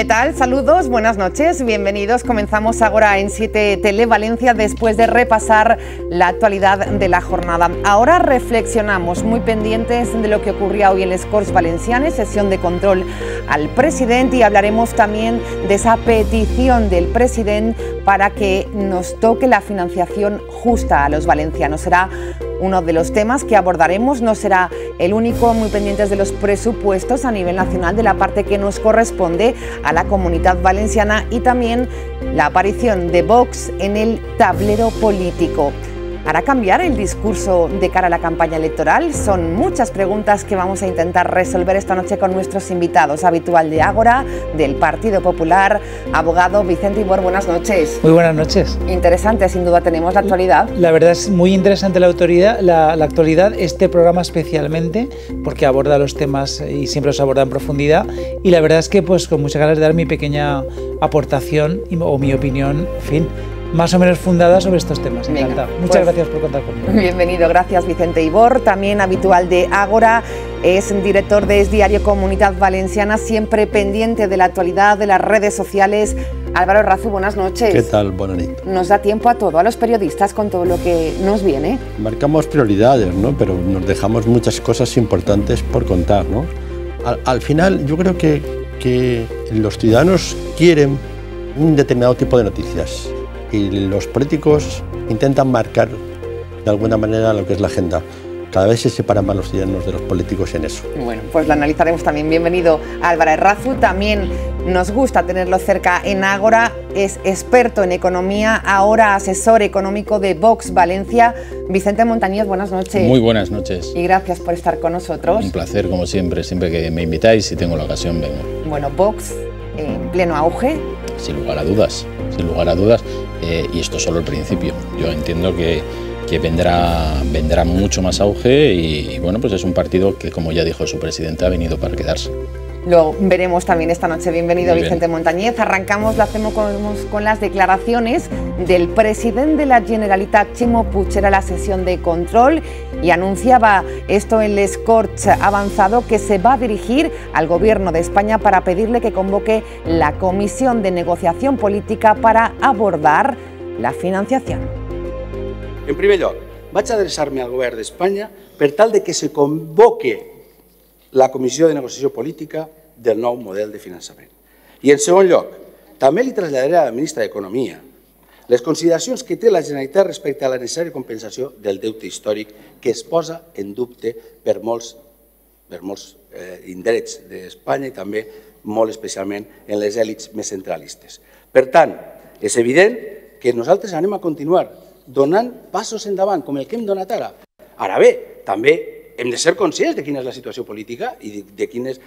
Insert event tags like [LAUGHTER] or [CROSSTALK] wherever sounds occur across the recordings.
¿Qué tal? Saludos, buenas noches, bienvenidos. Comenzamos ahora en 7 Tele Valencia después de repasar la actualidad de la jornada. Ahora reflexionamos muy pendientes de lo que ocurría hoy en el Scores Valencianes, sesión de control al presidente y hablaremos también de esa petición del presidente para que nos toque la financiación justa a los valencianos. Será uno de los temas que abordaremos no será el único, muy pendientes de los presupuestos a nivel nacional, de la parte que nos corresponde a la comunidad valenciana y también la aparición de Vox en el tablero político. Para cambiar el discurso de cara a la campaña electoral? Son muchas preguntas que vamos a intentar resolver esta noche con nuestros invitados. Habitual de Ágora, del Partido Popular, abogado Vicente Ibor, buenas noches. Muy buenas noches. Interesante, sin duda tenemos la actualidad. La verdad es muy interesante la, la actualidad, este programa especialmente, porque aborda los temas eh, y siempre los aborda en profundidad. Y la verdad es que pues con muchas ganas de dar mi pequeña aportación o mi opinión, en fin más o menos fundada sobre estos temas. Encantado. Pues muchas gracias por contar conmigo. Bienvenido, gracias Vicente Ibor, también habitual de Ágora, es director de Diario Comunidad Valenciana, siempre pendiente de la actualidad de las redes sociales. Álvaro Razu, buenas noches. ¿Qué tal? Buenas noches. Nos da tiempo a todo, a los periodistas con todo lo que nos viene. Marcamos prioridades, ¿no? Pero nos dejamos muchas cosas importantes por contar, ¿no? Al, final, yo creo que los ciudadanos quieren un determinado tipo de noticias y los políticos intentan marcar de alguna manera lo que es la agenda. Cada vez se separan más los ciudadanos de los políticos en eso. Bueno, pues lo analizaremos también. Bienvenido Álvaro Errazu. También nos gusta tenerlo cerca en Ágora. Es experto en economía, ahora asesor económico de Vox Valencia. Vicente Montañés, buenas noches. Muy buenas noches. Y gracias por estar con nosotros. Un placer, como siempre. Siempre que me invitáis y si tengo la ocasión, vengo. Bueno, Vox en pleno auge, sin lugar a dudas, sin lugar a dudas, eh, y esto es solo el principio. Yo entiendo que, vendrá, vendrá mucho más auge y, bueno, pues es un partido que, como ya dijo su presidente, ha venido para quedarse. Lo veremos también esta noche. Bienvenido, Vicente Montañez. Arrancamos, lo hacemos con, las declaraciones del presidente de la Generalitat, Chimo Puchera, la sesión de control y anunciaba esto el Scorch avanzado que se va a dirigir al Gobierno de España para pedirle que convoque la Comisión de Negociación Política para abordar la financiación. En primer lugar, va a adresarme al Gobierno de España, per tal de que se convoque la Comissió de Negociació Política del nou model de finançament. I en segon lloc, també li traslladaré a la ministra d'Economia les consideracions que té la Generalitat respecte a la necessària compensació del deute històric que es posa en dubte per molts, per molts eh, indrets d'Espanya i també molt especialment en les èlits més centralistes. Per tant, és evident que nosaltres anem a continuar donant passos endavant, com el que hem donat ara. Ara bé, també de ser conscientes de quién es la situación política y de, quién es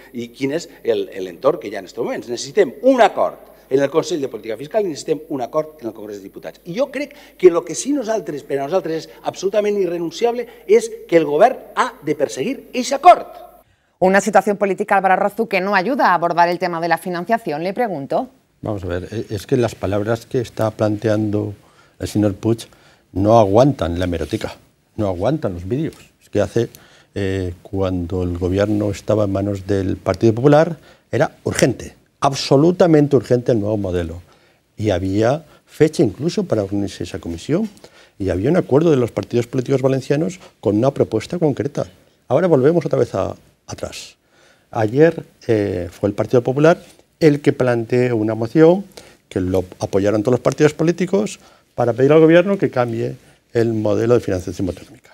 el i que ya en estos momentos. Necessitem un acord en el Consejo de Política Fiscal y necessitem un acord en el Congreso de Diputados. Y yo creo que lo que sí nosaltres, pero a nosaltres és absolutament irrenunciable es que el Gobierno ha de perseguir ese acord. Una situación política, Álvaro Rozu, que no ayuda a abordar el tema de la financiación, le pregunto. Vamos a ver, e, es que las palabras que está planteando el señor Puig no aguantan la hemeroteca, no aguantan los vídeos. Es que hace eh, cuando el gobierno estaba en manos del Partido Popular, era urgente, absolutamente urgente el nuevo modelo. Y había fecha incluso para unirse a esa comisión. Y había un acuerdo de los partidos políticos valencianos con una propuesta concreta. Ahora volvemos otra vez atrás. Ayer eh, fue el Partido Popular el que planteó una moción que lo apoyaron todos los partidos políticos para pedir al gobierno que cambie el modelo de financiación autonómica.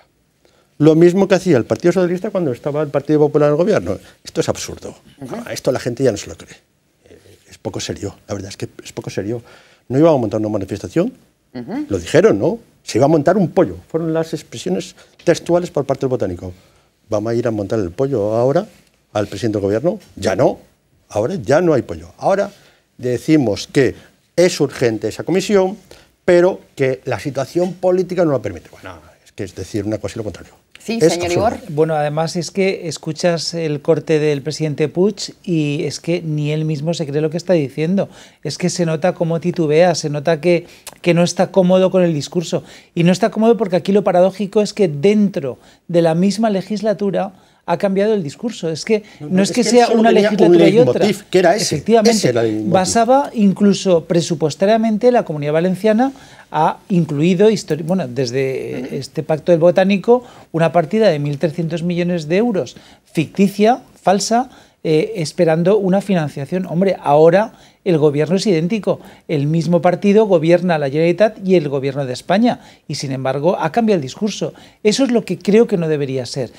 Lo mismo que hacía el Partido Socialista cuando estaba el Partido Popular en el gobierno. Esto es absurdo. esto la gente ya no se lo cree. Es poco serio, la verdad es que es poco serio. No íbamos a montar una manifestación, lo dijeron, ¿no? Se iba a montar un pollo. Fueron las expresiones textuales por parte del botánico. ¿Vamos a ir a montar el pollo ahora al presidente del gobierno? Ya no. Ahora ya no hay pollo. Ahora decimos que es urgente esa comisión, pero que la situación política no lo permite. Bueno, es que es decir una cosa y lo contrario. Sí, señor Bueno, además es que escuchas el corte del presidente Puig y es que ni él mismo se cree lo que está diciendo. Es que se nota cómo titubea, se nota que, que no está cómodo con el discurso. Y no está cómodo porque aquí lo paradójico es que dentro de la misma legislatura ha cambiado el discurso. Es que no, es, que, sea una legislatura y otra. Efectivamente, basaba incluso presupuestariamente la Comunidad Valenciana ha incluido, desde este pacto del botánico, una partida de 1.300 millones de euros ficticia, falsa, eh, esperando una financiación. Hombre, ahora el gobierno es idéntico. El mismo partido gobierna la Generalitat y el gobierno de España. Y sin embargo, ha cambiado el discurso. Eso es lo que creo que no debería ser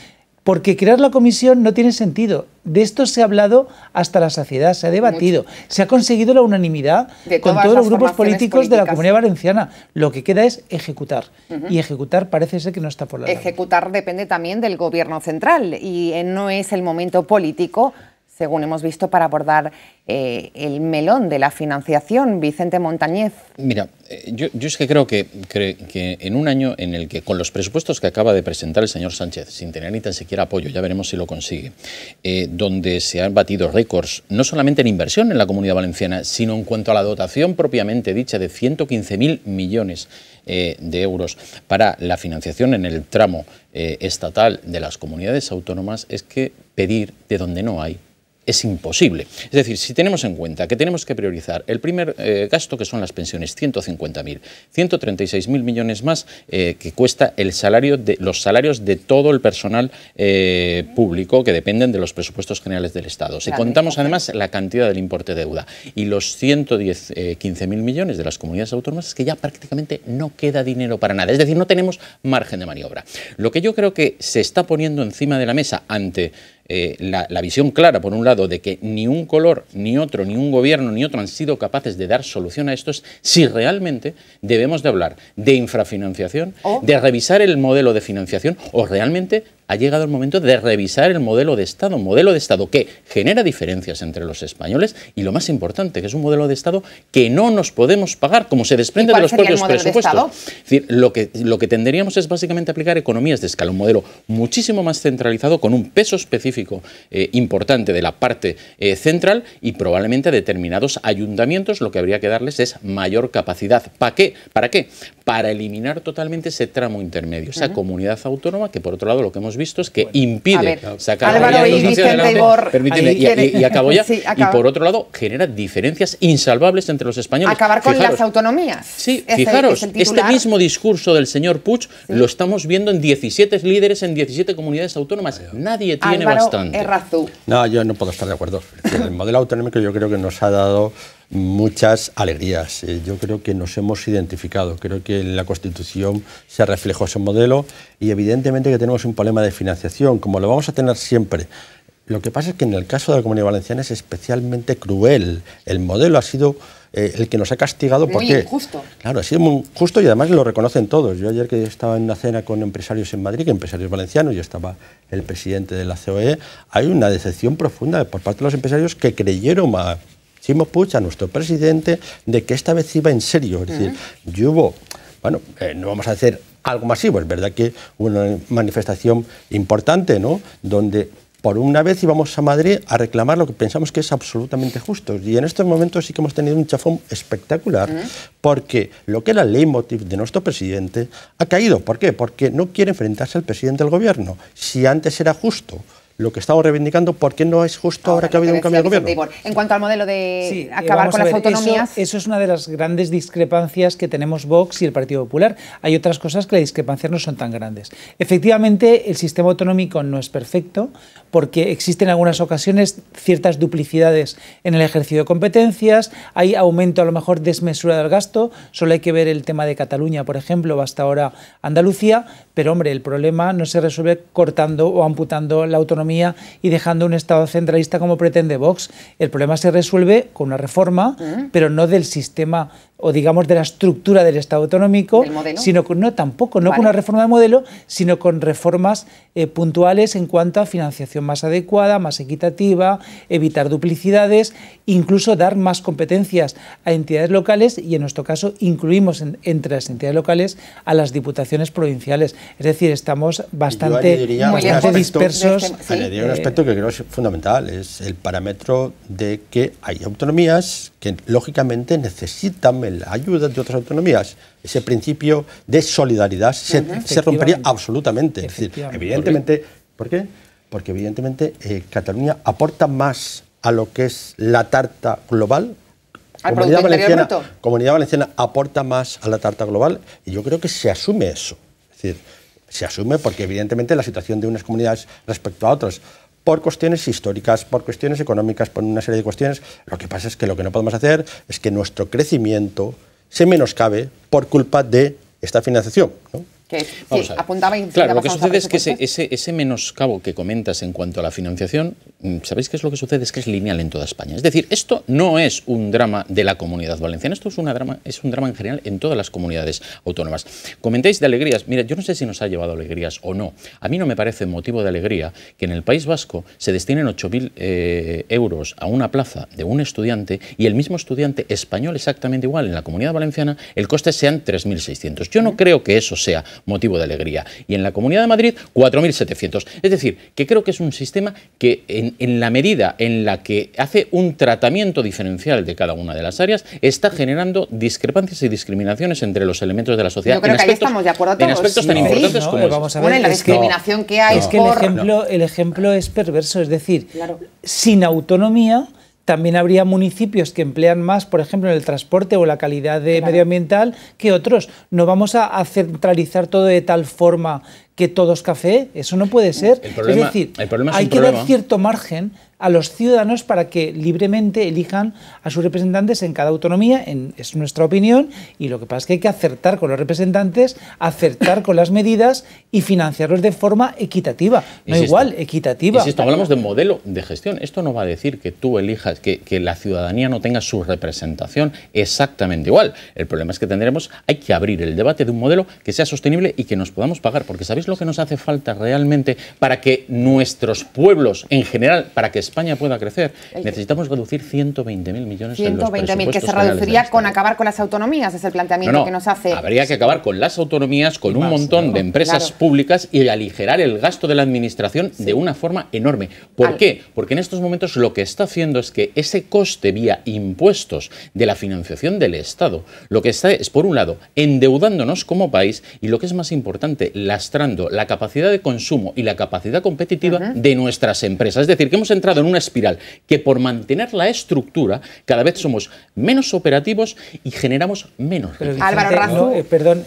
porque crear la comisión no tiene sentido. De esto se ha hablado hasta la saciedad, se ha debatido, se ha conseguido la unanimidad con todos los grupos políticos de la Comunidad Valenciana. Lo que queda es ejecutar. Y ejecutar parece ser que no está por la Ejecutar depende también del Gobierno central y eh, no es el momento político según hemos visto, para abordar eh, el melón de la financiación, Vicente Montañez? Mira, eh, yo, es que creo que, en un año en el que con los presupuestos que acaba de presentar el señor Sánchez, sin tener ni tan siquiera apoyo, ya veremos si lo consigue, eh, donde se han batido récords, no solamente en inversión en la comunidad valenciana, sino en cuanto a la dotación propiamente dicha de 115.000 millones de euros para la financiación en el tramo estatal de las comunidades autónomas, es que pedir de donde no hay es imposible. Es decir, si tenemos en cuenta que tenemos que priorizar el primer eh, gasto, que son las pensiones, 150.000, 136.000 millones más eh, que cuesta el salario de, los salarios de todo el personal eh, público que dependen de los presupuestos generales del Estado. Si contamos además la cantidad del importe de deuda y los 115.000 millones de las comunidades autónomas, es que ya prácticamente no queda dinero para nada. Es decir, no tenemos margen de maniobra. Lo que yo creo que se está poniendo encima de la mesa ante eh, la, visión clara, por un lado, de que ni un color, ni otro, ni un gobierno, ni otro han sido capaces de dar solución a esto, es si realmente debemos de hablar de infrafinanciación, de revisar el modelo de financiación o realmente ha llegado el momento de revisar el modelo de Estado, un modelo de Estado que genera diferencias entre los españoles y lo más importante, que es un modelo de Estado que no nos podemos pagar, como se desprende de los propios presupuestos. es decir, lo que, lo que es básicamente aplicar economías de escala, un modelo muchísimo más centralizado, con un peso específico eh, importante de la parte eh, central y probablemente a determinados ayuntamientos lo que habría que darles es mayor capacidad. ¿Para qué? ¿Para qué? Para eliminar totalmente ese tramo intermedio, esa comunidad autónoma que por otro lado lo que hemos visto vistos que impide sacar y y, Y [LAUGHS] por otro lado, genera diferencias insalvables entre los españoles. Acabar con las autonomías. Sí, este fijaros, este mismo discurso del señor Puig lo estamos viendo en 17 líderes en 17 comunidades autónomas. Nadie tiene bastante. No, yo no puedo estar de acuerdo. El modelo autonómico yo creo que nos ha dado muchas alegrías. Eh, yo creo que nos hemos identificado, creo que en la Constitución se reflejó ese modelo y evidentemente que tenemos un problema de financiación, como lo vamos a tener siempre. Lo que pasa es que en el caso de la Comunidad Valenciana es especialmente cruel. El modelo ha sido eh, el que nos ha castigado muy porque... injusto. Claro, ha sido muy injusto y además lo reconocen todos. Yo ayer que estaba en una cena con empresarios en Madrid, empresarios valencianos, yo estaba el presidente de la COE, hay una decepción profunda por parte de los empresarios que creyeron a Chimo Puig, a nuestro presidente, de que esta vez iba en serio. Es decir, hubo, bueno, eh, no vamos a hacer algo masivo, es verdad que hubo una manifestación importante, ¿no? Donde por una vez íbamos a Madrid a reclamar lo que pensamos que es absolutamente justo. Y en estos momentos sí que hemos tenido un chafón espectacular, porque lo que era el leitmotiv de nuestro presidente ha caído. ¿Por qué? Porque no quiere enfrentarse al presidente del gobierno. Si antes era justo lo que estamos reivindicando, ¿por qué no es justo ahora, que ha habido un cambio de gobierno. en cuanto al modelo de eh, acabar con las autonomías. Eso, es una de las grandes discrepancias que tenemos Vox y el Partido Popular. Hay otras cosas que las discrepancias no son tan grandes. Efectivamente, el sistema autonómico no es perfecto, porque existen en algunas ocasiones ciertas duplicidades en el ejercicio de competencias, hay aumento a lo mejor desmesurado del gasto, solo hay que ver el tema de Cataluña, por ejemplo, o hasta ahora Andalucía, pero hombre, el problema no se resuelve cortando o amputando la autonomía y dejando un Estado centralista como pretende Vox. El problema se resuelve con una reforma, pero no del sistema o digamos de la estructura del Estado autonómico, sino con, no tampoco, no con una reforma de modelo, sino con reformas eh, puntuales en cuanto a financiación más adecuada, más equitativa, evitar duplicidades, incluso dar más competencias a entidades locales y en nuestro caso incluimos entre las entidades locales a las diputaciones provinciales. Es decir, estamos bastante, dispersos. un aspecto que creo es fundamental, es el parámetro de que hay autonomías que lógicamente necesitan la ayuda de otras autonomías. Ese principio de solidaridad se, rompería absolutamente. Es decir, evidentemente, ¿por qué? Porque evidentemente eh, Cataluña aporta más a lo que es la tarta global. ¿Al Comunidad Valenciana, Comunidad Valenciana aporta más a la tarta global y yo creo que se asume eso. Es decir, se asume porque evidentemente la situación de unas comunidades respecto a otras por cuestiones históricas, por cuestiones económicas, por una serie de cuestiones. Lo que pasa es que lo que no podemos hacer es que nuestro crecimiento se menoscabe por culpa de esta financiación. ¿no? claro, lo que sucede es que ese, menoscabo que comentas en cuanto a la financiación, mm, ¿sabéis qué es lo que sucede? Es que es lineal en toda España. Es decir, esto no es un drama de la comunidad valenciana, esto es, drama, es un drama en general en todas las comunidades autónomas. Comentáis de alegrías, mira, yo no sé si nos ha llevado alegrías o no. A mí no me parece motivo de alegría que en el País Vasco se destinen 8.000 eh, euros a una plaza de un estudiante y el mismo estudiante español exactamente igual en la comunidad valenciana, el coste sean 3.600. Yo no creo que eso sea motivo de alegría. Y en la Comunidad de Madrid, 4.700. Es decir, que creo que es un sistema que en, la medida en la que hace un tratamiento diferencial de cada una de las áreas, está generando discrepancias y discriminaciones entre los elementos de la sociedad. Yo creo que aspectos, estamos de acuerdo En aspectos tan importantes como la discriminación que hay es que por... el, ejemplo, el ejemplo es perverso, es decir, sin autonomía también habría municipios que emplean más, por ejemplo, en el transporte o la calidad de medioambiental que otros. No vamos a centralizar todo de tal forma que todo café. Eso no puede ser. es decir, hay que dar cierto margen a los ciudadanos para que libremente elijan a sus representantes en cada autonomía, es nuestra opinión, y lo que pasa es que hay que acertar con los representantes, acertar con las medidas y financiarlos de forma equitativa. No igual, equitativa. esto hablamos de modelo de gestión. Esto no va a decir que tú elijas, que, la ciudadanía no tenga su representación exactamente igual. El problema es que tendremos, hay que abrir el debate de un modelo que sea sostenible y que nos podamos pagar, porque ¿sabéis lo lo que nos hace falta realmente para que nuestros pueblos, en general, para que España pueda crecer? Necesitamos reducir 120.000 millones de euros. 120.000, que se reduciría con acabar con las autonomías, es el planteamiento que nos hace. Habría que acabar con las autonomías, con un montón de empresas públicas y aligerar el gasto de la administración de una forma enorme. ¿Por qué? Porque en estos momentos lo que está haciendo es que ese coste vía impuestos de la financiación del Estado, lo que está es, por un lado, endeudándonos como país y lo que es más importante, lastrando la capacidad de consumo y la capacidad competitiva de nuestras empresas. Es decir, que hemos entrado en una espiral que por mantener la estructura cada vez somos menos operativos y generamos menos. Álvaro Razo, perdón,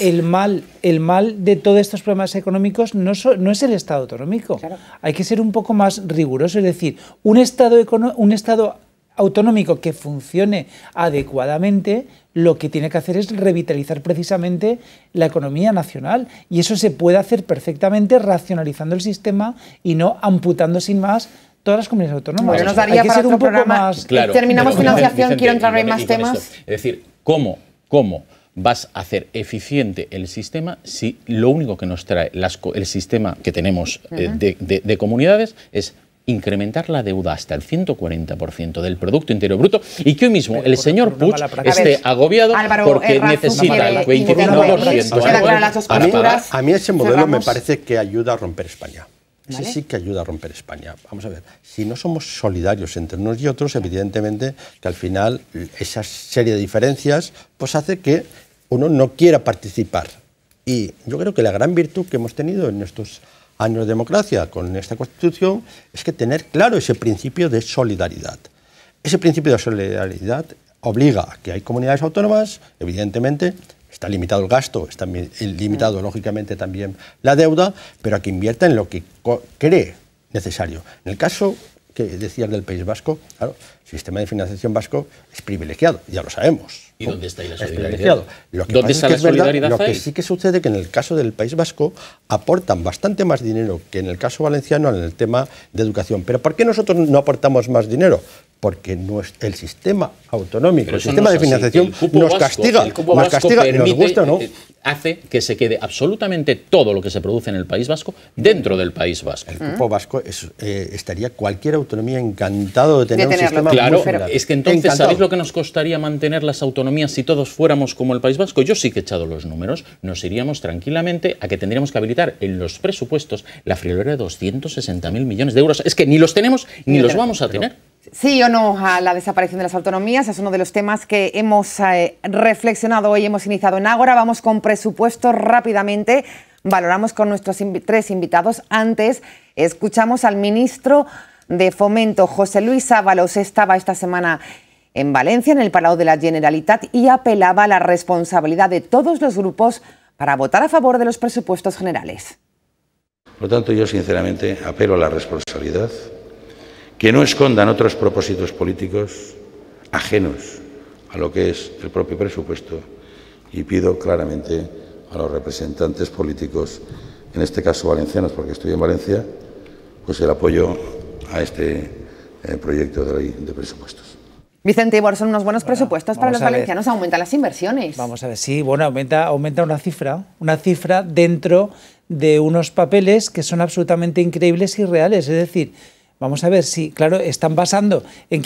el mal, el mal de todos estos problemas económicos no, es el Estado autonómico. Hay que ser un poco más riguroso, es decir, un Estado, un estado autonómico que funcione adecuadamente, lo que tiene que hacer es revitalizar precisamente la economía nacional. Y eso se puede hacer perfectamente racionalizando el sistema y no amputando sin más todas las comunidades autónomas. Bueno, nos daría para un programa. Terminamos financiación, quiero entrar en más temas. Es decir, ¿cómo? ¿Cómo? vas a hacer eficiente el sistema si lo único que nos trae el sistema que tenemos eh, de comunidades es incrementar la deuda hasta el 140% del Producto Interior Bruto y que hoy mismo el señor Puig esté agobiado porque eh, necesita el 21% a mí, a mí ese modelo me parece que ayuda a romper España. Ese sí que ayuda a romper España. Vamos a ver, si no somos solidarios entre unos y otros, evidentemente que al final esa serie de diferencias pues hace que uno no quiera participar. Y yo creo que la gran virtud que hemos tenido en estos años de democracia con esta Constitución es que tener claro ese principio de solidaridad. Ese principio de solidaridad obliga a que hay comunidades autónomas, evidentemente, está limitado el gasto, está limitado lógicamente también la deuda, pero a que invierta en lo que cree necesario. En el caso que decías del País Vasco, claro, el sistema de financiación vasco es privilegiado, ya lo sabemos ¿Y dónde está ahí la solidaridad? Lo que que sí que sucede que en el caso del País Vasco aportan bastante más dinero que en el caso valenciano en el tema de educación. ¿Pero por qué nosotros no aportamos más dinero? porque no el sistema autonómico, el sistema de financiación nos castiga, nos castiga, permite, nos gusta, ¿no? Eh, hace que se quede absolutamente todo lo que se produce en el País Vasco dentro del País Vasco. El cupo vasco eh, estaría cualquier autonomía encantado de tener un sistema claro, es que entonces sabéis lo que nos costaría mantener las autonomías si todos fuéramos como el País Vasco. Yo sí que he echado los números, nos iríamos tranquilamente a que tendríamos que habilitar en los presupuestos la friolera de 260.000 millones de euros. Es que ni los tenemos ni los vamos a tener. Sí o no a la desaparición de las autonomías es uno de los temas que hemos eh, reflexionado hoy, hemos iniciado en Ágora. Vamos con presupuestos rápidamente. Valoramos con nuestros tres invitados. Antes, escuchamos al ministro de Fomento, José Luis Ábalos. Estaba esta semana en Valencia, en el Palau de la Generalitat, y apelaba a la responsabilidad de todos los grupos para votar a favor de los presupuestos generales. Por lo tanto, yo sinceramente apelo a la responsabilidad que no escondan otros propósitos políticos ajenos a lo que es el propio presupuesto y pido claramente a los representantes políticos, en este caso valencianos, porque estoy en Valencia, pues el apoyo a este eh, proyecto de ley de presupuestos. Vicente Ibor, son unos buenos presupuestos para los valencianos, aumentan las inversiones. Vamos a ver, sí, bueno, aumenta, aumenta una cifra, una cifra dentro de unos papeles que son absolutamente increíbles y reales. Es decir, Vamos a ver si, claro, están basando en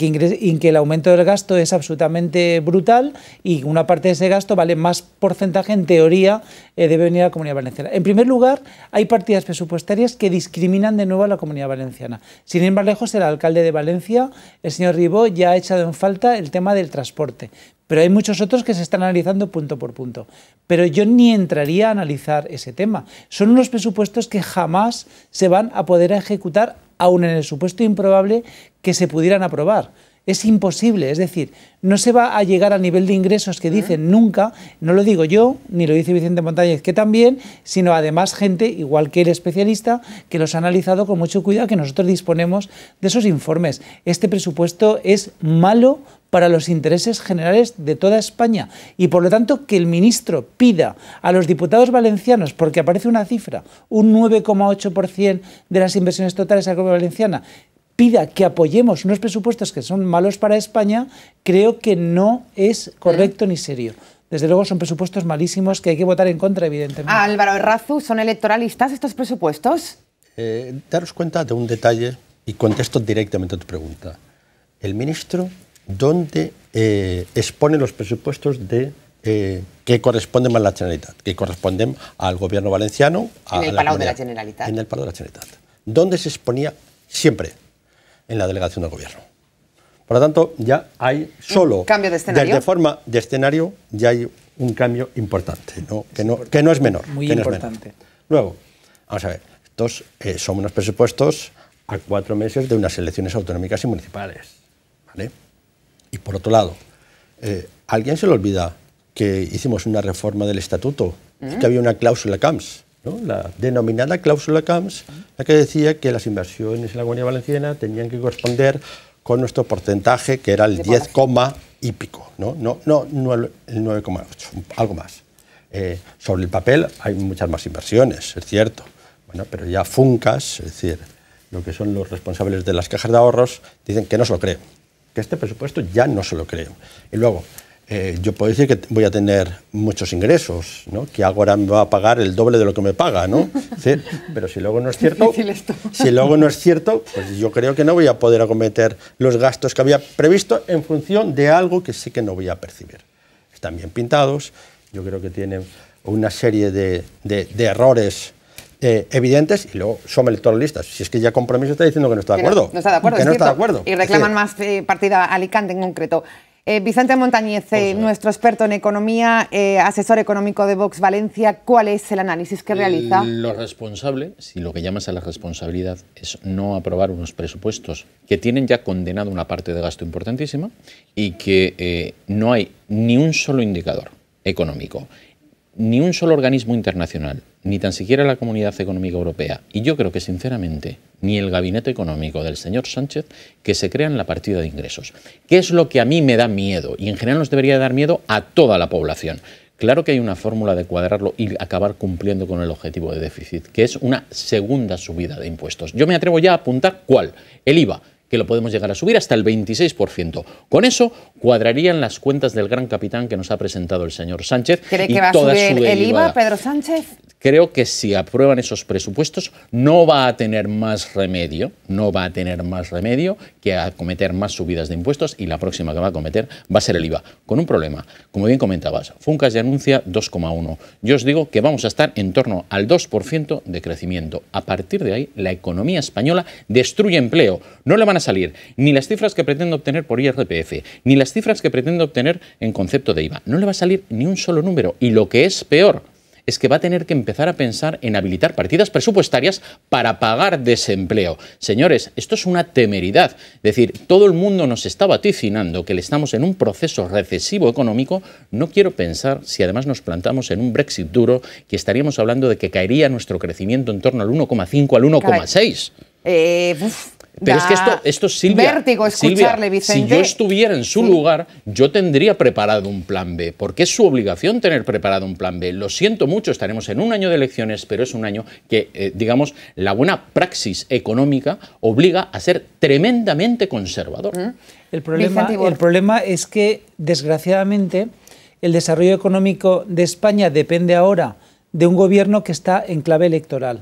que, el aumento del gasto es absolutamente brutal y una parte de ese gasto vale más porcentaje, en teoría, eh, debe venir a la Comunidad Valenciana. En primer lugar, hay partidas presupuestarias que discriminan de nuevo a la Comunidad Valenciana. Sin ir más lejos, el alcalde de Valencia, el señor Ribó, ya ha echado en falta el tema del transporte pero hay muchos otros que se están analizando punto por punto. Pero yo ni entraría a analizar ese tema. Son unos presupuestos que jamás se van a poder ejecutar aún en el supuesto improbable, que se pudieran aprobar. Es imposible, es decir, no se va a llegar al nivel de ingresos que dicen nunca, no lo digo yo, ni lo dice Vicente Montañez, que también, sino además gente, igual que el especialista, que los ha analizado con mucho cuidado, que nosotros disponemos de esos informes. Este presupuesto es malo para los intereses generales de toda España. Y por lo tanto que el ministro pida a los diputados valencianos, porque aparece una cifra, un 9,8% de las inversiones totales a la Comunidad Valenciana, pida que apoyemos unos presupuestos que son malos para España, creo que no es correcto ni serio. Desde luego son presupuestos malísimos que hay que votar en contra, evidentemente. Álvaro Errazu, ¿son electoralistas estos presupuestos? Eh, daros cuenta de un detalle y contesto directamente a tu pregunta. El ministro donde eh, expone los presupuestos de eh, que corresponden a la Generalitat, que corresponden al gobierno valenciano. en el Palau de la Generalitat. En Donde se exponía siempre en la delegación del gobierno. Por lo tanto, ya hay solo. cambio de escenario. Desde forma de escenario, ya hay un cambio importante, Que, no, es menor. Muy importante. Luego, vamos a ver, estos eh, son unos presupuestos a cuatro meses de unas elecciones autonómicas y municipales. ¿Vale? Y por otro lado, eh, alguien se le olvida que hicimos una reforma del estatuto, que mm. había una cláusula CAMS, la denominada cláusula CAMS, la que decía que las inversiones en la guanía Valenciana tenían que corresponder con nuestro porcentaje, que era el 10, y pico, ¿no? No, no, el 9,8, algo más. Eh, sobre el papel hay muchas más inversiones, es cierto. Bueno, pero ya Funcas, es decir, lo que son los responsables de las cajas de ahorros, dicen que no se lo creen que este presupuesto ya no se lo creo. Y luego, eh, yo puedo decir que voy a tener muchos ingresos, que ahora me va a pagar el doble de lo que me paga, ¿no? Pero si luego no es cierto, si luego no es cierto, pues yo creo que no voy a poder acometer los gastos que había previsto en función de algo que sí que no voy a percibir. Están bien pintados, yo creo que tienen una serie de, de, de errores eh, evidentes y luego son electoralistas. Si es que ya Compromiso está diciendo que no está de acuerdo. No, está de acuerdo, que Y reclaman más partida Alicante en concreto. Eh, Vicente Montañez, eh, nuestro experto en economía, asesor económico de Vox Valencia, ¿cuál es el análisis que realiza? Lo responsable, si lo que llamas a la responsabilidad es no aprobar unos presupuestos que tienen ya condenado una parte de gasto importantísima y que no hay ni un solo indicador económico, ni un solo organismo internacional, ni tan siquiera la Comunidad Económica Europea, y yo creo que sinceramente ni el gabinete económico del señor Sánchez, que se crean la partida de ingresos. ¿Qué es lo que a mí me da miedo? Y en general nos debería dar miedo a toda la población. Claro que hay una fórmula de cuadrarlo y acabar cumpliendo con el objetivo de déficit, que es una segunda subida de impuestos. Yo me atrevo ya a apuntar cuál, el IVA que lo podemos llegar a subir hasta el 26%. Con eso cuadrarían las cuentas del gran capitán que nos ha presentado el señor Sánchez. ¿Cree que va a subir el IVA, Pedro Sánchez? creo que si aprueban esos presupuestos no va a tener más remedio, no va a tener más remedio que acometer más subidas de impuestos y la próxima que va a cometer va a ser el IVA, con un problema. Como bien comentabas, Funcas ya anuncia 2,1. Yo os digo que vamos a estar en torno al 2% de crecimiento. A partir de ahí, la economía española destruye empleo. No le van a salir ni las cifras que pretende obtener por IRPF, ni las cifras que pretende obtener en concepto de IVA. No le va a salir ni un solo número. Y lo que es peor, es que va a tener que empezar a pensar en habilitar partidas presupuestarias para pagar desempleo. Señores, esto es una temeridad. Es decir, todo el mundo nos está vaticinando que le estamos en un proceso recesivo económico. No quiero pensar si además nos plantamos en un Brexit duro, que estaríamos hablando de que caería nuestro crecimiento en torno al 1,5 al 1,6. Eh, pero es que esto, esto Silvia, vértigo escucharle, Vicente. Si yo estuviera en su lugar, yo tendría preparado un plan B, porque es su obligación tener preparado un plan B. Lo siento mucho, estaremos en un año de elecciones, pero es un año que, eh, digamos, la buena praxis económica obliga a ser tremendamente conservador. Mm. El, problema, el problema es que, desgraciadamente, el desarrollo económico de España depende ahora de un gobierno que está en clave electoral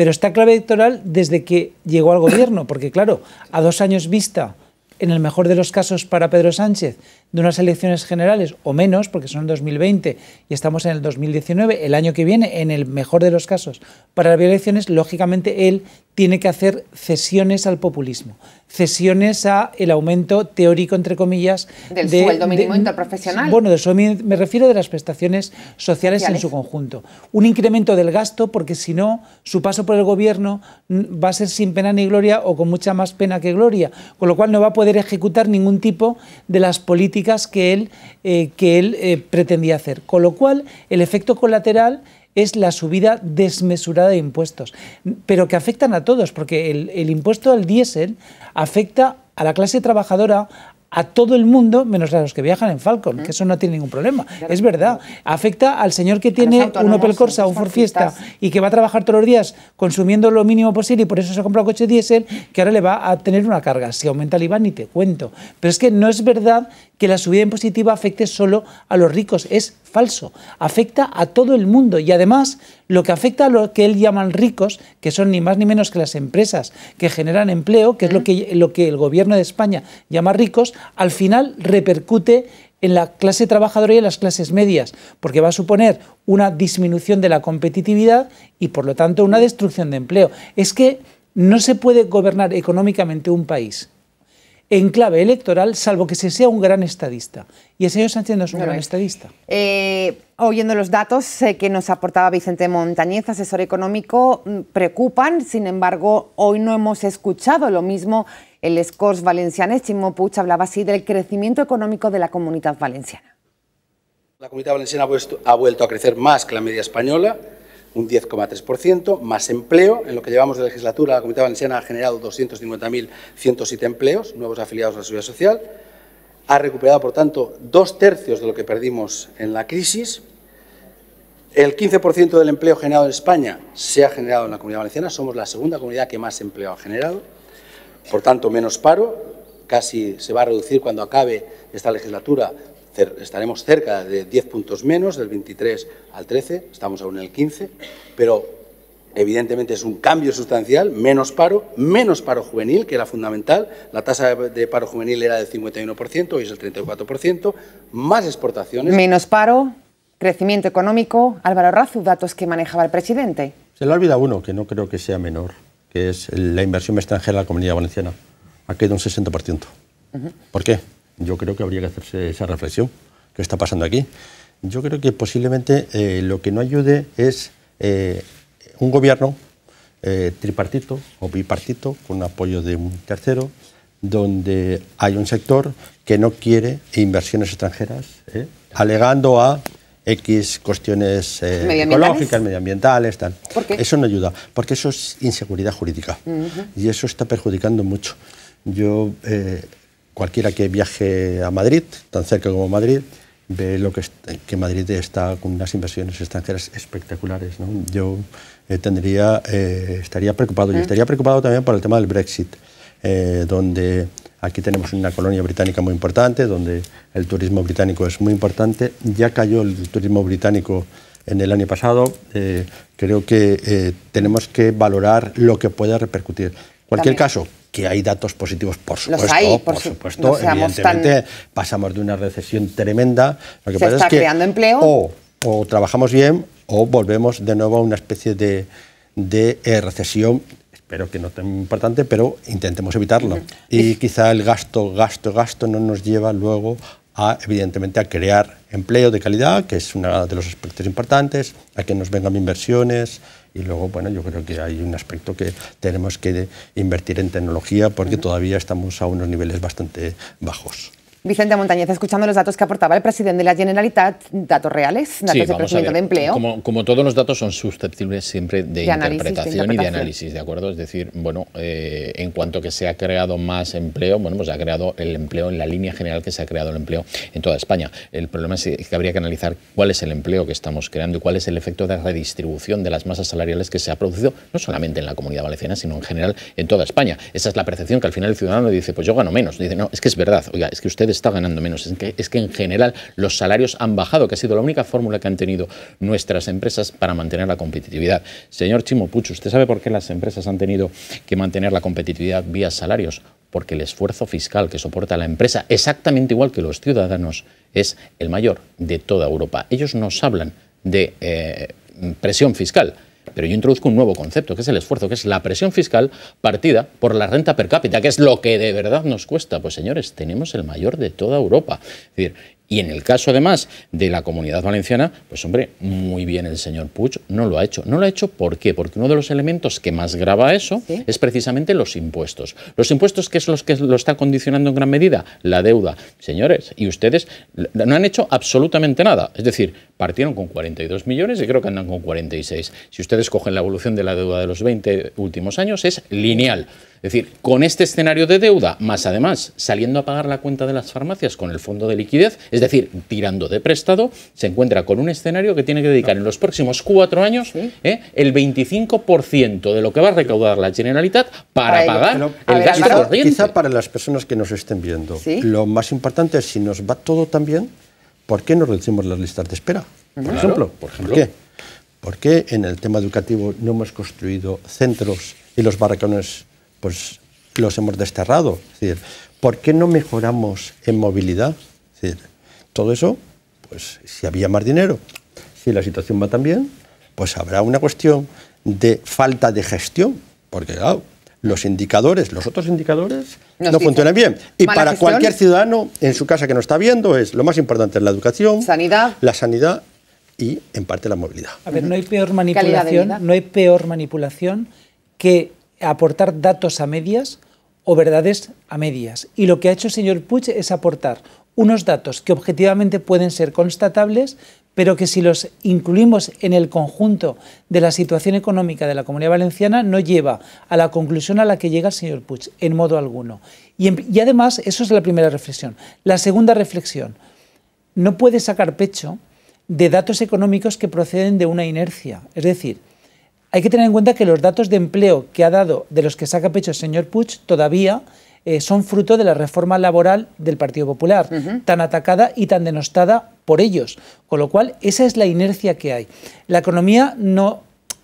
pero está clave electoral desde que llegó al gobierno, porque claro, a dos años vista, en el mejor de los casos para Pedro Sánchez, de unas elecciones generales o menos, porque son el 2020 y estamos en el 2019, el año que viene, en el mejor de los casos, para las elecciones, lógicamente él tiene que hacer cesiones al populismo, cesiones a el aumento teórico, entre comillas, del sueldo mínimo interprofesional. Bueno, de eso me refiero de las prestaciones sociales, en su conjunto. Un incremento del gasto, porque si no, su paso por el gobierno va a ser sin pena ni gloria o con mucha más pena que gloria, con lo cual no va a poder ejecutar ningún tipo de las políticas que él, eh, que él eh, pretendía hacer. Con lo cual, el efecto colateral es la subida desmesurada de impuestos, pero que afectan a todos, porque el, impuesto al diésel afecta a la clase trabajadora, a todo el mundo, menos a los que viajan en Falcon, que eso no tiene ningún problema. Es verdad. Afecta al señor que tiene un Opel Corsa, un Ford Fiesta, y que va a trabajar todos los días consumiendo lo mínimo posible y por eso se compra un coche diésel, que ahora le va a tener una carga. Si aumenta el IVA, ni te cuento. Pero es que no es verdad que la subida impositiva afecte solo a los ricos. Es falso. Afecta a todo el mundo. Y además, lo que afecta a lo que él llaman ricos, que son ni más ni menos que las empresas que generan empleo, que es lo que, lo que el gobierno de España llama ricos, al final repercute en la clase trabajadora y en las clases medias, porque va a suponer una disminución de la competitividad y, por lo tanto, una destrucción de empleo. Es que no se puede gobernar económicamente un país en clave electoral, salvo que se sea un gran estadista. Y el señor Sánchez no es un gran estadista. Eh, oyendo los datos que nos aportaba Vicente Montañez, asesor económico, mm, preocupan. Sin embargo, hoy no hemos escuchado lo mismo. El Scores valencianes, Chimo puch hablaba así del crecimiento económico de la comunidad valenciana. La comunidad valenciana ha vuelto a crecer más que la media española un 10,3%, más empleo, en lo que llevamos de legislatura, la Comunidad Valenciana ha generado 250.107 empleos, nuevos afiliados a la Seguridad Social, ha recuperado, por tanto, dos tercios de lo que perdimos en la crisis, el 15% del empleo generado en España se ha generado en la Comunidad Valenciana, somos la segunda comunidad que más empleo ha generado, por tanto, menos paro, casi se va a reducir cuando acabe esta legislatura estaremos cerca de 10 puntos menos, del 23 al 13, estamos aún en el 15, pero evidentemente es un cambio sustancial, menos paro, menos paro juvenil, que era fundamental, la tasa de paro juvenil era del 51%, hoy es el 34%, más exportaciones. Menos paro, crecimiento económico, Álvaro Razu, datos que manejaba el presidente. Se le olvida uno, que no creo que sea menor, que es la inversión extranjera en la Comunidad Valenciana. Ha caído un 60%. ¿Por qué? yo creo que habría que hacerse esa reflexión. ¿Qué está pasando aquí? Yo creo que posiblemente eh, lo que no ayude es eh, un gobierno eh, tripartito o bipartito con apoyo de un tercero, donde hay un sector que no quiere inversiones extranjeras, alegando a X cuestiones ecológicas, medioambientales, tal. ¿Por qué? Eso no ayuda, porque eso es inseguridad jurídica y eso está perjudicando mucho. Yo cualquiera que viaje a Madrid, tan cerca como Madrid, ve lo que, Madrid está con unas inversiones extranjeras espectaculares. Yo eh, tendría, eh, estaría preocupado, y estaría preocupado también por el tema del Brexit, eh, donde aquí tenemos una colonia británica muy importante, donde el turismo británico es muy importante. Ya cayó el turismo británico en el año pasado. creo que tenemos que valorar lo que pueda repercutir. cualquier caso, que hay datos positivos, por supuesto, por, supuesto, evidentemente pasamos de una recesión tremenda, está creando empleo. O, trabajamos bien o volvemos de nuevo a una especie de, eh, recesión espero que no tan importante, pero intentemos evitarlo. Y quizá el gasto, gasto, gasto no nos lleva luego a, evidentemente, a crear empleo de calidad, que es uno de los aspectos importantes, a que nos vengan inversiones, y luego, bueno, yo creo que hay un aspecto que tenemos que invertir en tecnología porque todavía estamos a unos niveles bastante bajos. Vicente Montañez, escuchando los datos que aportaba el presidente de la Generalitat, datos reales, datos de crecimiento de empleo. Como, todos los datos son susceptibles siempre de, interpretación, y de análisis, ¿de acuerdo? Es decir, bueno, eh, en cuanto que se ha creado más empleo, bueno, pues ha creado el empleo en la línea general que se ha creado el empleo en toda España. El problema es que habría que analizar cuál es el empleo que estamos creando y cuál es el efecto de redistribución de las masas salariales que se ha producido, no solamente en la comunidad valenciana, sino en general en toda España. Esa es la percepción que al final el ciudadano dice, pues yo gano menos. Dice, no, es que es verdad, oiga, es que usted está ganando menos. Es que, en general los salarios han bajado, que ha sido la única fórmula que han tenido nuestras empresas para mantener la competitividad. Señor Chimo Pucho, ¿usted sabe por qué las empresas han tenido que mantener la competitividad vía salarios? Porque el esfuerzo fiscal que soporta la empresa, exactamente igual que los ciudadanos, es el mayor de toda Europa. Ellos nos hablan de eh, presión fiscal pero yo introduzco un nuevo concepto, que es el esfuerzo, que es la presión fiscal partida por la renta per cápita, que es lo que de verdad nos cuesta. Pues señores, tenemos el mayor de toda Europa. Y en el caso, además, de la comunidad valenciana, pues hombre, muy bien el señor Puig no lo ha hecho. No lo ha hecho ¿por qué? Porque uno de los elementos que más grava eso es precisamente los impuestos. Los impuestos, que es los que lo está condicionando en gran medida? La deuda. Señores, y ustedes no han hecho absolutamente nada. Es decir, partieron con 42 millones y creo que andan con 46. Si ustedes cogen la evolución de la deuda de los 20 últimos años, es lineal. Es decir, con este escenario de deuda, más además saliendo a pagar la cuenta de las farmacias con el fondo de liquidez, es decir, tirando de prestado, se encuentra con un escenario que tiene que dedicar en los próximos cuatro años eh, el 25% de lo que va a recaudar la Generalitat para, pagar el gasto quizá, para las personas que nos estén viendo, lo más importante es si nos va todo tan bien, ¿por qué no reducimos las listas de espera? Por, ejemplo, por ejemplo, ¿por qué? ¿Por qué en el tema educativo no hemos construido centros y los barracones pues los hemos desterrado. decir, ¿por qué no mejoramos en movilidad? todo eso, pues si había más dinero, si la situación va tan bien, pues habrá una cuestión de falta de gestión, porque los indicadores, los otros indicadores no funcionan bien. Y para cualquier ciudadano en su casa que no está viendo es lo más importante es la educación, la sanidad y en parte la movilidad. A ver, no hay peor manipulación, no hay peor manipulación que aportar datos a medias o verdades a medias. Y lo que ha hecho el señor Puig es aportar unos datos que objetivamente pueden ser constatables, pero que si los incluimos en el conjunto de la situación económica de la Comunidad Valenciana no lleva a la conclusión a la que llega el señor Puig, en modo alguno. Y, y además, eso es la primera reflexión. La segunda reflexión, no puede sacar pecho de datos económicos que proceden de una inercia. Es decir, hay que tener en cuenta que los datos de empleo que ha dado, de los que saca pecho el señor Puig, todavía eh, son fruto de la reforma laboral del Partido Popular, tan atacada y tan denostada por ellos. Con lo cual, esa es la inercia que hay. La economía no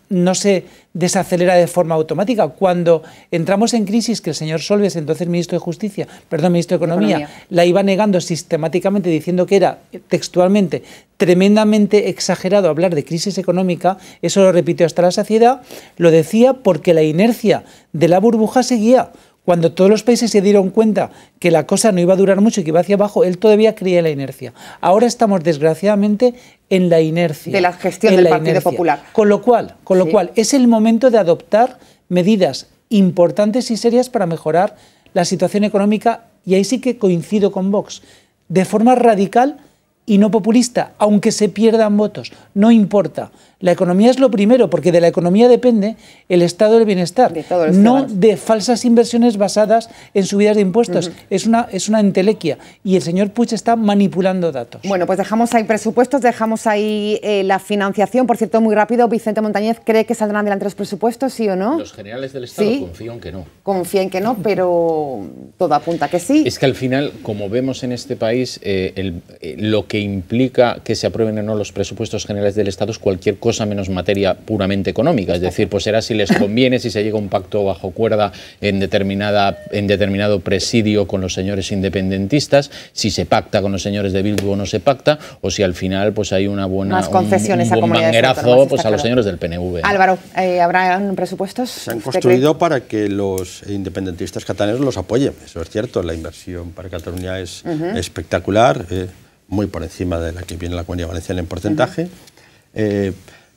no se desacelera de forma automática. Cuando entramos en crisis, que el señor Solves, entonces ministro de Justicia, perdón, ministro de Economía, Economía, la iba negando sistemáticamente diciendo que era textualmente tremendamente exagerado hablar de crisis económica, eso lo repitió hasta la saciedad, lo decía porque la inercia de la burbuja seguía. Cuando todos los países se dieron cuenta que la cosa no iba a durar mucho y que iba hacia abajo, él todavía creía en la inercia. Ahora estamos, desgraciadamente, en la inercia. De la gestión del Partido Popular. Con lo cual, con lo cual, es el momento de adoptar medidas importantes y serias para mejorar la situación económica, y ahí sí que coincido con Vox, de forma radical y no populista, aunque se pierdan votos, no importa. La economía es lo primero, porque de la economía depende el estado del bienestar, no de falsas inversiones basadas en subidas de impuestos. es, una, es una entelequia y el señor Puig está manipulando datos. Bueno, pues dejamos ahí presupuestos, dejamos ahí eh, la financiación. Por cierto, muy rápido, Vicente Montañez, ¿cree que saldrán adelante los presupuestos, sí o no? Los generales del Estado confían que no. Confían que no, pero todo apunta que sí. Es que al final, como vemos en este país, eh, eh, lo que implica que se aprueben o no los presupuestos generales del Estado es cualquier cosa a menos materia puramente económica, es decir, pues será si les conviene, si se llega a un pacto bajo cuerda en, determinada, en determinado presidio con los señores independentistas, si se pacta con los señores de Bildu o no se pacta, o si al final pues hay una buena concesiones un, buen a pues, a los señores del PNV. Álvaro, eh, ¿habrán presupuestos? Se han construido para que los independentistas catalanes los apoyen, eso es cierto, la inversión para Cataluña es espectacular, eh, muy por encima de la que viene la Comunidad Valenciana en porcentaje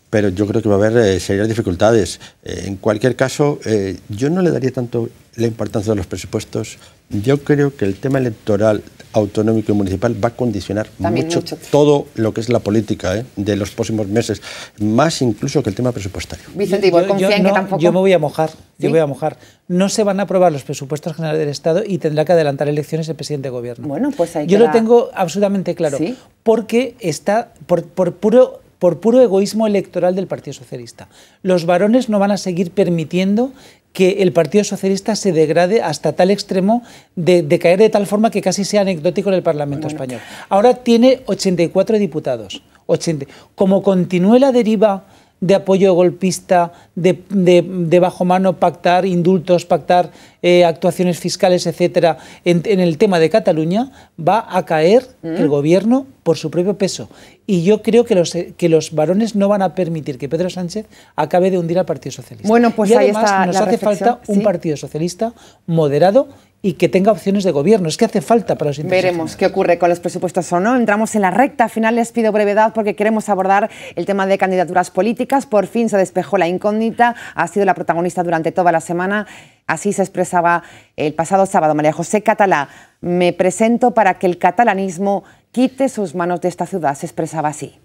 pero yo creo que va a haber eh, serias dificultades. Eh, en cualquier caso, eh, yo no le daría tanto la importancia de los presupuestos. Yo creo que el tema electoral autonómico y municipal va a condicionar mucho, todo lo que es la política de los próximos meses, más incluso que el tema presupuestario. Vicente, yo, en que tampoco. Yo me voy a mojar, yo voy a mojar. No se van a aprobar los presupuestos generales del Estado y tendrá que adelantar elecciones el presidente de gobierno. Bueno, pues Yo lo tengo absolutamente claro, porque está por, por puro por puro egoísmo electoral del Partido Socialista. Los varones no van a seguir permitiendo que el Partido Socialista se degrade hasta tal extremo de, caer de tal forma que casi sea anecdótico en el Parlamento español. Ahora tiene 84 diputados. Como continúe la deriva de apoyo golpista, de, bajo mano pactar indultos, pactar eh, actuaciones fiscales, etcétera, en, el tema de Cataluña, va a caer mm. el gobierno por su propio peso. Y yo creo que los, que los varones no van a permitir que Pedro Sánchez acabe de hundir al Partido Socialista. Bueno, pues y además nos hace falta un Partido Socialista moderado y que tenga opciones de gobierno. Es que hace falta para los intereses. Veremos qué ocurre con los presupuestos o no. Entramos en la recta final. Les pido brevedad porque queremos abordar el tema de candidaturas políticas. Por fin se despejó la incógnita. Ha sido la protagonista durante toda la semana. Así se expresaba el pasado sábado María José Catalá. Me presento para que el catalanismo quite sus manos de esta ciudad. Se expresaba así.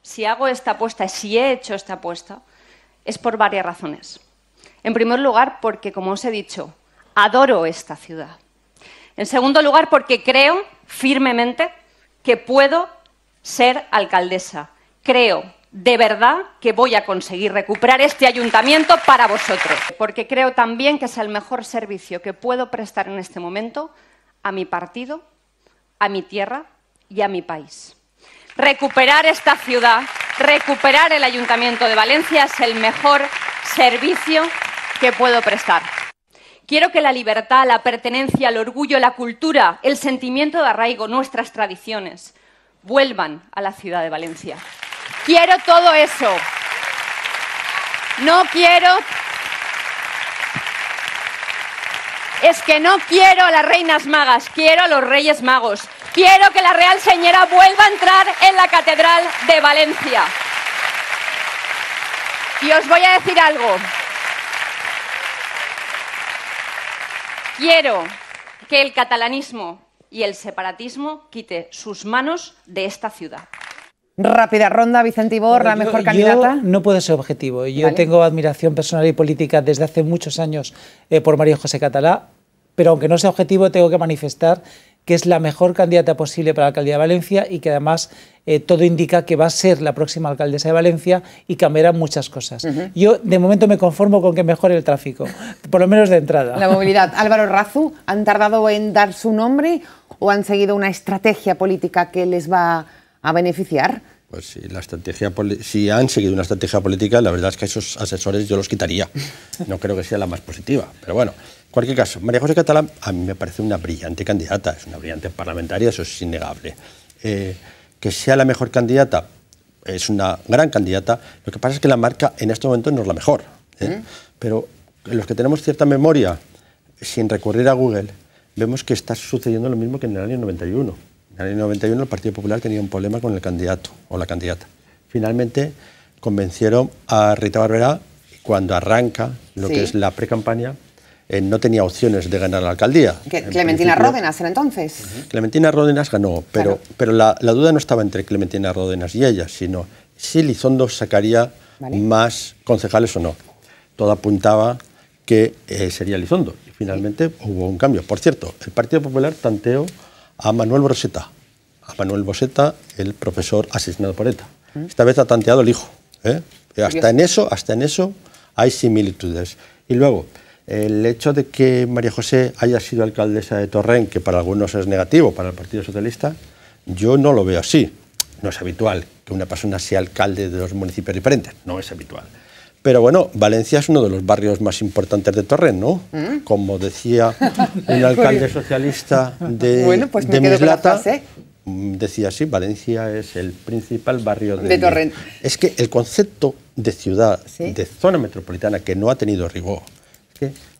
Si hago esta apuesta, si he hecho esta apuesta, es por varias razones. En primer lugar, porque, como os he dicho, Adoro esta ciudad. En segundo lugar, porque creo firmemente que puedo ser alcaldesa. Creo de verdad que voy a conseguir recuperar este ayuntamiento para vosotros, porque creo también que es el mejor servicio que puedo prestar en este momento a mi partido, a mi tierra y a mi país. Recuperar esta ciudad, recuperar el ayuntamiento de Valencia es el mejor servicio que puedo prestar. Quiero que la libertad, la pertenencia, el orgullo, la cultura, el sentimiento de arraigo, nuestras tradiciones, vuelvan a la ciudad de Valencia. Quiero todo eso. No quiero... Es que no quiero a las reinas magas, quiero a los reyes magos. Quiero que la Real Señora vuelva a entrar en la Catedral de Valencia. Y os voy a decir algo. Quiero que el catalanismo y el separatismo quite sus manos de esta ciudad. Rápida ronda, Vicente Ibor, la mejor candidata. no puede ser objetivo. Yo tengo admiración personal y política desde hace muchos años eh, por María José Catalá, pero aunque no sea objetivo, tengo que manifestar que es la mejor candidata posible para la alcaldía de Valencia y que además eh, todo indica que va a ser la próxima alcaldesa de Valencia y cambiará muchas cosas. Yo de momento me conformo con que mejore el tráfico, por lo menos de entrada. La movilidad. [LAUGHS] Álvaro Razu, ¿han tardado en dar su nombre o han seguido una estrategia política que les va a beneficiar? Pues si, la estrategia, si han seguido una estrategia política, la verdad es que a esos asesores yo los quitaría. No creo que sea la más positiva, pero bueno cualquier caso, María José Catalán a mí me parece una brillante candidata, es una brillante parlamentaria, eso es innegable. Eh, que sea la mejor candidata, es una gran candidata, lo que pasa es que la marca en este momento no es la mejor. ¿eh? ¿Eh? Pero los que tenemos cierta memoria, sin recurrir a Google, vemos que está sucediendo lo mismo que en el año 91. En el año 91 el Partido Popular tenía un problema con el candidato o la candidata. Finalmente convencieron a Rita Barberá y cuando arranca lo que es la pre-campaña, eh, no tenía opciones de ganar la alcaldía. ¿Clementina Ródenas en entonces? Clementina Ródenas ganó, pero, pero la, duda no estaba entre Clementina Ródenas y ella, sino si Lizondo sacaría más concejales o no. Todo apuntaba que eh, sería Lizondo. Y finalmente hubo un cambio. Por cierto, el Partido Popular tanteó a Manuel Boseta... a Manuel Boseta, el profesor asesinado por ETA. Esta vez ha tanteado el hijo. ¿eh? Hasta en eso, hasta en eso hay similitudes. Y luego, el hecho de que María José haya sido alcaldesa de Torrent, que para algunos es negativo, para el Partido Socialista, yo no lo veo así. No es habitual que una persona sea alcalde de dos municipios diferentes, no es habitual. Pero bueno, Valencia es uno de los barrios más importantes de Torrent, ¿no? Mm. Como decía [LAUGHS] un alcalde socialista de, bueno, pues de Mislata, mm, decía así, Valencia es el principal barrio de, Torrent. Es que el concepto de ciudad, de zona metropolitana, que no ha tenido rigor,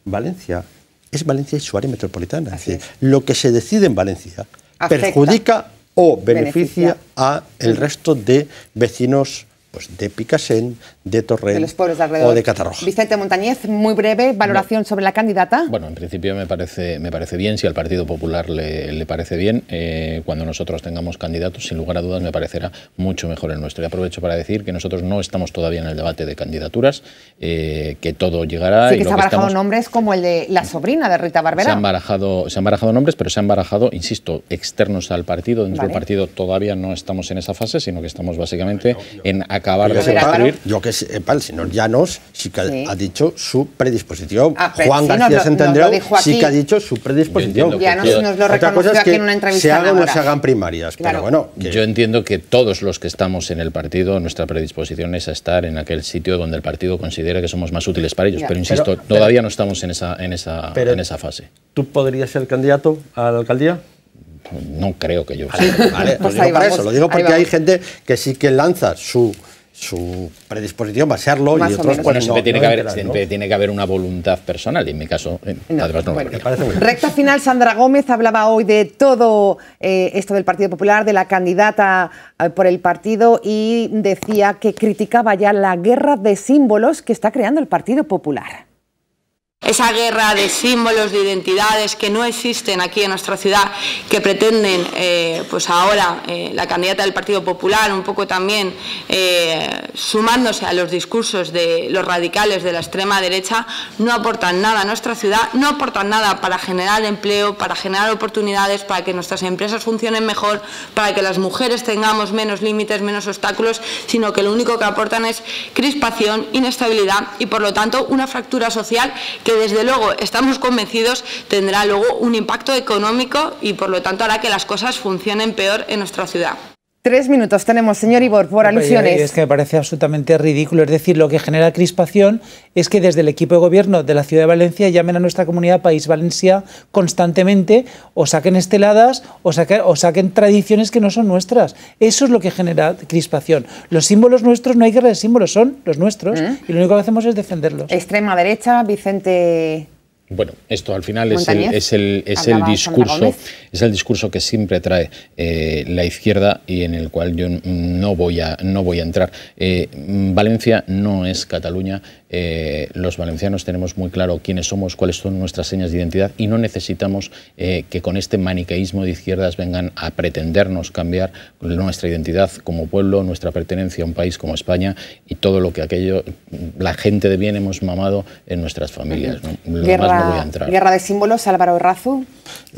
Valencia es Valencia y su área metropolitana. es decir, lo que se decide en Valencia perjudica o beneficia, beneficia. a el resto de vecinos pues de Picasso, de Torrent o de Catarroja. Vicente Montañez, muy breve, valoración sobre la candidata. Bueno, en principio me parece, me parece bien, si al Partido Popular le, parece bien, eh, cuando nosotros tengamos candidatos, sin lugar a dudas me parecerá mucho mejor el nuestro. Y aprovecho para decir que nosotros no estamos todavía en el debate de candidaturas, eh, que todo llegará. Sí, que se han barajado nombres como el de la sobrina de Rita Barbera. Se han barajado, se han barajado nombres, pero se han barajado, insisto, externos al partido, dentro del partido todavía no estamos en esa fase, sino que estamos básicamente en acabar de Yo que sé, el señor Llanos sí que ha dicho su predisposición. Ah, Juan García se sí que ha dicho su predisposición. Llanos nos lo reconoció en una entrevista. Se hagan o se hagan primarias, pero bueno. Yo entiendo que todos los que estamos en el partido, nuestra predisposición es a estar en aquel sitio donde el partido considera que somos más útiles para ellos. Pero insisto, todavía no estamos en esa, en esa, en esa fase. ¿Tú podrías ser candidato a la alcaldía? no creo que yo. Pues lo digo eso, lo digo porque hay gente que sí que lanza su su predisposición va a serlo y otros pues, siempre, tiene, que haber, tiene que haber una voluntad personal y en mi caso eh, no parece muy recta final Sandra Gómez hablaba hoy de todo eh, esto del Partido Popular de la candidata eh, por el partido y decía que criticaba ya la guerra de símbolos que está creando el Partido Popular esa guerra de símbolos, de identidades que no existen aquí en nuestra ciudad, que pretenden, eh, pues ahora, eh, la candidata del Partido Popular, un poco también eh, sumándose a los discursos de los radicales de la extrema derecha, no aportan nada a nuestra ciudad, no aportan nada para generar empleo, para generar oportunidades, para que nuestras empresas funcionen mejor, para que las mujeres tengamos menos límites, menos obstáculos, sino que lo único que aportan es crispación, inestabilidad y, por lo tanto, una fractura social que desde luego estamos convencidos tendrá luego un impacto económico y por lo tanto hará que las cosas funcionen peor en nuestra ciudad. Tres minutos tenemos, señor Ibor, por alusiones. Es que me parece absolutamente ridículo. Es decir, lo que genera crispación es que desde el equipo de gobierno de la ciudad de Valencia llamen a nuestra comunidad País Valencia constantemente, o saquen esteladas, o saquen, tradiciones que no son nuestras. Eso es lo que genera crispación. Los símbolos nuestros no hay guerra de símbolos, son los nuestros, mm. y lo único que hacemos es defenderlos. Extrema derecha, Vicente bueno, esto al final es el, es, el, discurso, es el, discurso que siempre trae eh, la izquierda y en el cual yo no voy a no voy a entrar. Eh, Valencia no es Cataluña eh, los valencianos tenemos muy claro quiénes somos, cuáles son nuestras señas de identidad y no necesitamos eh, que con este maniqueísmo de izquierdas vengan a pretendernos cambiar nuestra identidad como pueblo, nuestra pertenencia a un país como España y todo lo que aquello, la gente de bien hemos mamado en nuestras familias. guerra, de símbolos, Álvaro Razu.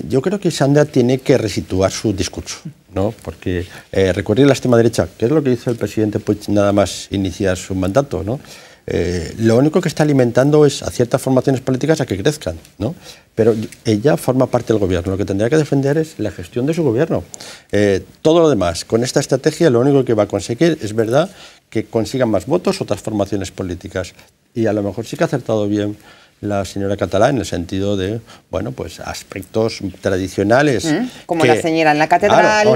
Yo creo que Sandra tiene que resituar su discurso. ¿no? Porque eh, recurrir a la extrema derecha, que es lo que hizo el presidente Puig nada más iniciar su mandato, ¿no? Eh, lo único que está alimentando es a ciertas formaciones políticas a que crezcan, ¿no? Pero ella forma parte del gobierno, lo que tendría que defender es la gestión de su gobierno. Eh, todo lo demás, con esta estrategia lo único que va a conseguir es verdad que consigan más votos otras formaciones políticas y a lo mejor sí que ha acertado bien la señora Catalá en el sentido de, bueno, pues aspectos tradicionales. Mm, como la señora en la catedral.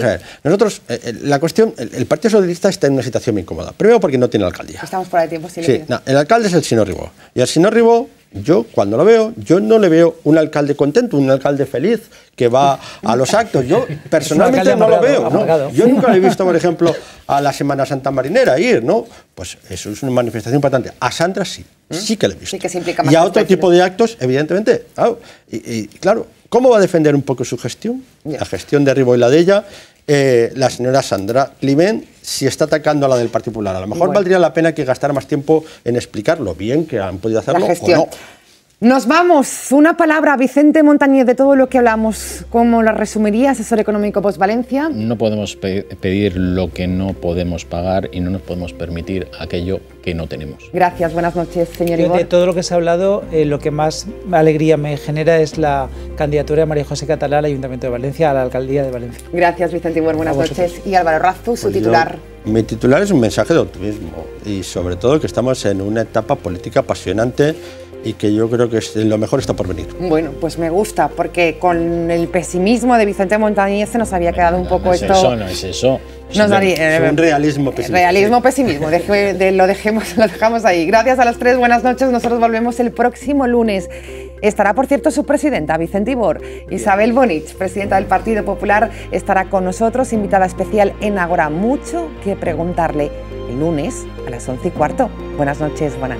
Nosotros, eh, eh, la cuestión, el, Partido Socialista está en una situación muy incómoda. Primero porque no tiene alcaldía. Estamos por el tiempo, sí. el alcalde es el señor Ribó. Y el señor Ribó yo, cuando lo veo, yo no le veo un alcalde contento, un alcalde feliz que va a los actos. Yo [LAUGHS] personalmente no lo veo. Yo nunca le he visto, por ejemplo, a la Semana Santa Marinera ir, ¿no? Pues eso es una manifestación importante, A Sandra sí. ¿Mm? sí que le he y a otro tipo de actos, evidentemente. Claro, y, claro, ¿cómo va a defender un poco su gestión? La gestión de Ribo y la de ella. Eh, la señora Sandra Climent si está atacando a la del Partido A lo mejor valdría la pena que gastara más tiempo en explicarlo bien, que han podido hacerlo o no. Nos vamos. Una palabra, Vicente Montañez, de todo lo que hablamos, ¿cómo la resumiría, asesor económico Post Valencia? No podemos pedir lo que no podemos pagar y no nos podemos permitir aquello que no tenemos. Gracias, buenas noches, señor Igor. De todo lo que se ha hablado, eh, lo que más alegría me genera es la candidatura de María José Catalá al Ayuntamiento de Valencia, a la Alcaldía de Valencia. Gracias, Vicente Igor, buenas noches. Y Álvaro Razu, su pues titular. mi titular es un mensaje de optimismo y sobre todo que estamos en una etapa política apasionante y que yo creo que lo mejor está por venir. Bueno, pues me gusta, porque con el pesimismo de Vicente Montañez se nos había quedado un poco no es Eso, no es eso. es un realismo eh, pesimismo. Realismo pesimismo, [LAUGHS] lo, dejemos, lo dejamos ahí. Gracias a las tres, buenas noches. Nosotros volvemos el próximo lunes. Estará, por cierto, su presidenta, Vicente Ibor. Isabel Bonich, presidenta del Partido Popular, estará con nosotros, invitada especial en Agora. Mucho que preguntarle el lunes a las once y cuarto. Buenas noches, buena